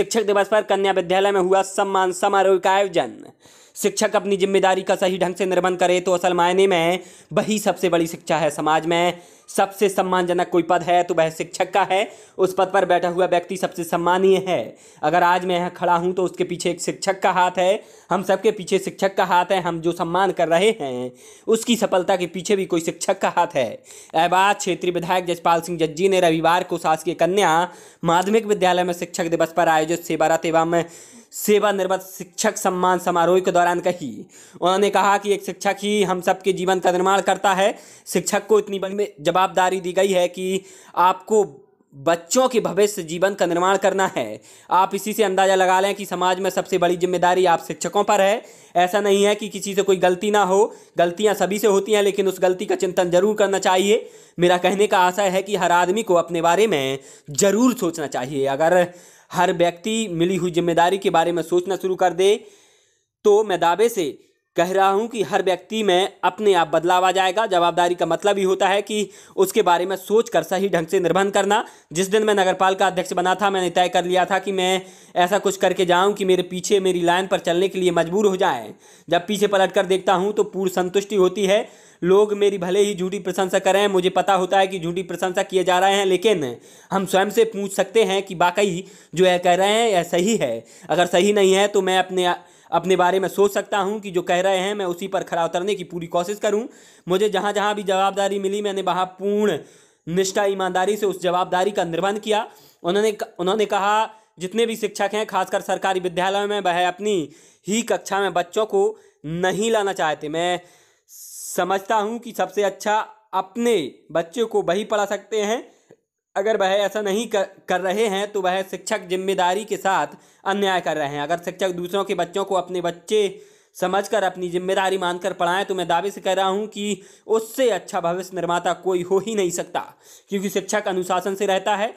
शिक्षक दिवस पर कन्या विद्यालय में हुआ सम्मान समारोह का आयोजन शिक्षक अपनी जिम्मेदारी का सही ढंग से निर्वहन करे तो असल मायने में वही सबसे बड़ी शिक्षा है समाज में सबसे सम्मानजनक कोई पद है तो वह शिक्षक का है उस पद पर बैठा हुआ व्यक्ति सबसे सम्मानीय है अगर आज मैं यहाँ खड़ा हूँ तो उसके पीछे एक शिक्षक का हाथ है हम सबके पीछे शिक्षक का हाथ है हम जो सम्मान कर रहे हैं उसकी सफलता के पीछे भी कोई शिक्षक का हाथ है अहबाद क्षेत्रीय विधायक जसपाल सिंह जज्जी ने रविवार को शासकीय कन्या माध्यमिक विद्यालय में शिक्षक दिवस पर आयोजित सेवारत एवं निर्मित शिक्षक सम्मान समारोह के दौरान कही उन्होंने कहा कि एक शिक्षक ही हम सबके जीवन का निर्माण करता है शिक्षक को इतनी बड़ी जवाबदारी दी गई है कि आपको बच्चों के भविष्य जीवन का निर्माण करना है आप इसी से अंदाज़ा लगा लें कि समाज में सबसे बड़ी जिम्मेदारी आप शिक्षकों पर है ऐसा नहीं है कि किसी से कोई गलती ना हो गलतियां सभी से होती हैं लेकिन उस गलती का चिंतन जरूर करना चाहिए मेरा कहने का आशय है कि हर आदमी को अपने बारे में ज़रूर सोचना चाहिए अगर हर व्यक्ति मिली हुई जिम्मेदारी के बारे में सोचना शुरू कर दे तो मैं दावे से कह रहा हूँ कि हर व्यक्ति में अपने आप बदलाव आ जाएगा जवाबदारी का मतलब ही होता है कि उसके बारे में सोच कर सही ढंग से निर्बंध करना जिस दिन मैं नगरपाल का अध्यक्ष बना था मैंने तय कर लिया था कि मैं ऐसा कुछ करके जाऊँ कि मेरे पीछे मेरी लाइन पर चलने के लिए मजबूर हो जाए जब पीछे पलट कर देखता हूँ तो पूर्ण संतुष्टि होती है लोग मेरी भले ही झूठी प्रशंसा करें मुझे पता होता है कि झूठी प्रशंसा किए जा रहे हैं लेकिन हम स्वयं से पूछ सकते हैं कि वाकई जो यह कह रहे हैं यह सही है अगर सही नहीं है तो मैं अपने अपने बारे में सोच सकता हूँ कि जो कह रहे हैं मैं उसी पर खड़ा उतरने की पूरी कोशिश करूँ मुझे जहाँ जहाँ भी जवाबदारी मिली मैंने वहाँ पूर्ण निष्ठा ईमानदारी से उस जवाबदारी का निर्वहन किया उन्होंने उन्होंने कहा जितने भी शिक्षक हैं खासकर सरकारी विद्यालयों में वह अपनी ही कक्षा में बच्चों को नहीं लाना चाहते मैं समझता हूँ कि सबसे अच्छा अपने बच्चे को वही पढ़ा सकते हैं अगर वह ऐसा नहीं कर, कर रहे हैं तो वह शिक्षक जिम्मेदारी के साथ अन्याय कर रहे हैं अगर शिक्षक दूसरों के बच्चों को अपने बच्चे समझकर अपनी जिम्मेदारी मानकर पढ़ाएं तो मैं दावे से कह रहा हूं कि उससे अच्छा भविष्य निर्माता कोई हो ही नहीं सकता क्योंकि शिक्षक अनुशासन से रहता है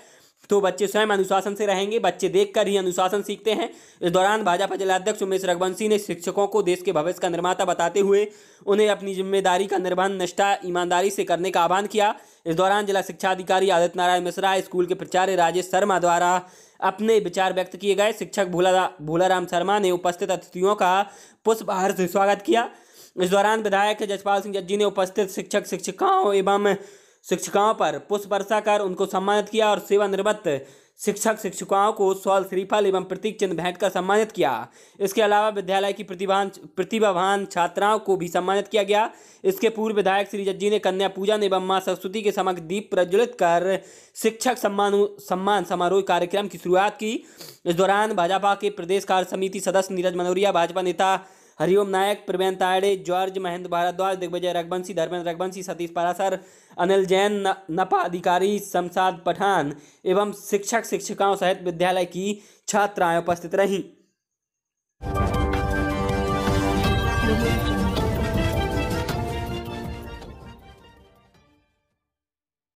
तो बच्चे स्वयं अनुशासन से रहेंगे बच्चे देखकर ही अनुशासन सीखते हैं इस दौरान भाजपा जिलाध्यक्ष उमेश रघुवंशी ने शिक्षकों को देश के भविष्य का निर्माता बताते हुए उन्हें अपनी जिम्मेदारी का निर्वहन निष्ठा ईमानदारी से करने का आह्वान किया इस दौरान जिला शिक्षा अधिकारी आदित्य नारायण मिश्रा स्कूल के प्राचार्य राजेश शर्मा द्वारा अपने विचार व्यक्त किए गए शिक्षक भोला भोलाराम शर्मा ने उपस्थित अतिथियों का पुष्पहार से स्वागत किया इस दौरान विधायक जसपाल सिंह जज्जी ने उपस्थित शिक्षक शिक्षिकाओं एवं शिक्षिकाओं पर पुष्प वर्षा कर उनको सम्मानित किया और सेवानिवृत्त शिक्षक शिक्षिकाओं को सौल श्रीफल एवं प्रतीक चंद भेंट कर सम्मानित किया इसके अलावा विद्यालय की प्रतिभान प्रतिभावान छात्राओं को भी सम्मानित किया गया इसके पूर्व विधायक श्री जज्जी ने कन्या पूजन एवं माँ सरस्वती के समक्ष दीप प्रज्वलित कर शिक्षक सम्मान सम्मान समारोह कार्यक्रम की शुरुआत की इस दौरान भाजपा के प्रदेश कार्य समिति सदस्य नीरज मनोरिया भाजपा नेता हरिओम नायक प्रवीण ताड़े जॉर्ज महेंद्र भारद्वाज दिग्विजय रघुवंशी धर्मेंद्र रघुवंशी सतीश पारासर अनिल जैन नपा अधिकारी शमशाद पठान एवं शिक्षक शिक्षिकाओं सहित विद्यालय की छात्राएं उपस्थित रहीं